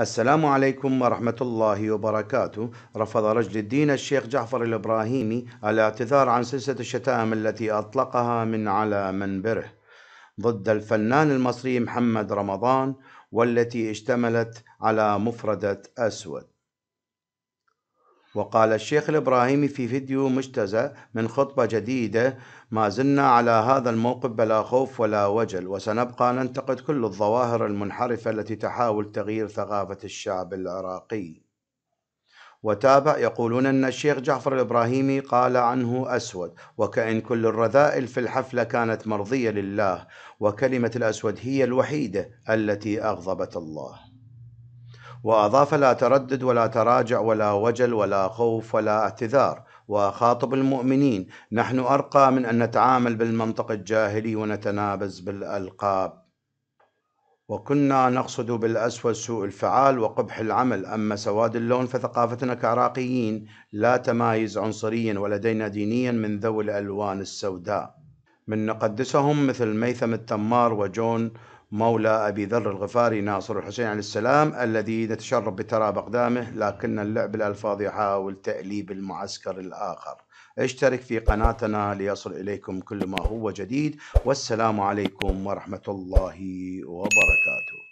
السلام عليكم ورحمة الله وبركاته رفض رجل الدين الشيخ جعفر الإبراهيمي الاعتذار عن سلسلة الشتائم التي أطلقها من على منبره ضد الفنان المصري محمد رمضان والتي اشتملت على مفردة أسود وقال الشيخ الإبراهيمي في فيديو مجتزة من خطبة جديدة ما زلنا على هذا الموقف بلا خوف ولا وجل وسنبقى ننتقد كل الظواهر المنحرفة التي تحاول تغيير ثقافة الشعب العراقي وتابع يقولون أن الشيخ جعفر الإبراهيمي قال عنه أسود وكأن كل الرذائل في الحفلة كانت مرضية لله وكلمة الأسود هي الوحيدة التي أغضبت الله وأضاف لا تردد ولا تراجع ولا وجل ولا خوف ولا اعتذار وخاطب المؤمنين نحن أرقى من أن نتعامل بالمنطق الجاهلي ونتنابز بالألقاب وكنا نقصد بالأسود سوء الفعال وقبح العمل أما سواد اللون فثقافتنا كعراقيين لا تمايز عنصريا ولدينا دينيا من ذوي الألوان السوداء من نقدسهم مثل ميثم التمار وجون مولى أبي ذر الغفاري ناصر الحسين عليه السلام الذي نتشرب بتراب أقدامه لكن اللعب الألفاظ يحاول تأليب المعسكر الآخر اشترك في قناتنا ليصل إليكم كل ما هو جديد والسلام عليكم ورحمة الله وبركاته